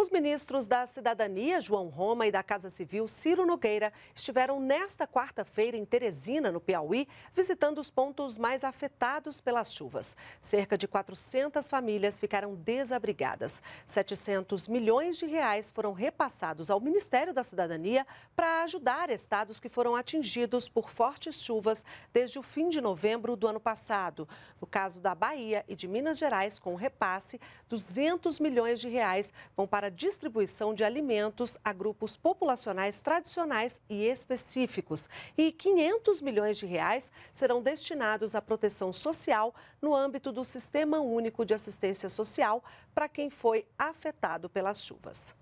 Os ministros da Cidadania, João Roma, e da Casa Civil, Ciro Nogueira, estiveram nesta quarta-feira em Teresina, no Piauí, visitando os pontos mais afetados pelas chuvas. Cerca de 400 famílias ficaram desabrigadas. 700 milhões de reais foram repassados ao Ministério da Cidadania para ajudar estados que foram atingidos por fortes chuvas desde o fim de novembro do ano passado. No caso da Bahia e de Minas Gerais, com repasse, 200 milhões de reais vão para distribuição de alimentos a grupos populacionais tradicionais e específicos. E 500 milhões de reais serão destinados à proteção social no âmbito do Sistema Único de Assistência Social para quem foi afetado pelas chuvas.